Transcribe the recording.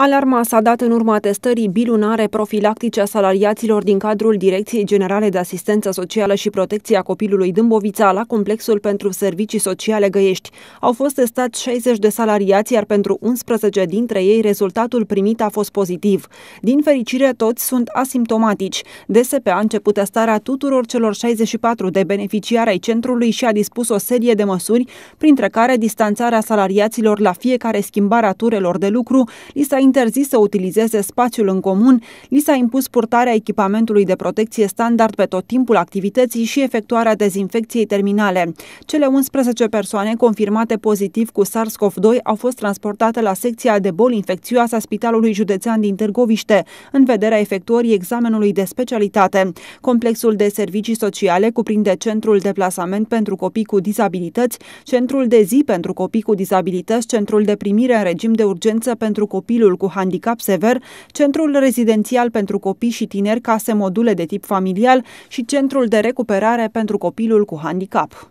Alarma s-a dat în urma testării bilunare profilactice a salariaților din cadrul Direcției Generale de Asistență Socială și Protecția Copilului Dâmbovița la Complexul pentru Servicii Sociale Găiești. Au fost testați 60 de salariați, iar pentru 11 dintre ei rezultatul primit a fost pozitiv. Din fericire, toți sunt asimptomatici. DSP a început testarea tuturor celor 64 de beneficiari ai centrului și a dispus o serie de măsuri, printre care distanțarea salariaților la fiecare schimbare a turelor de lucru, lista interzis să utilizeze spațiul în comun, li s-a impus purtarea echipamentului de protecție standard pe tot timpul activității și efectuarea dezinfecției terminale. Cele 11 persoane confirmate pozitiv cu SARS-CoV-2 au fost transportate la secția de boli infecțioase a Spitalului Județean din Târgoviște, în vederea efectuării examenului de specialitate. Complexul de servicii sociale cuprinde Centrul de Plasament pentru Copii cu Dizabilități, Centrul de Zi pentru Copii cu Dizabilități, Centrul de Primire în Regim de Urgență pentru Copilul cu handicap sever, Centrul Rezidențial pentru Copii și Tineri Case Module de tip familial și Centrul de Recuperare pentru Copilul cu Handicap.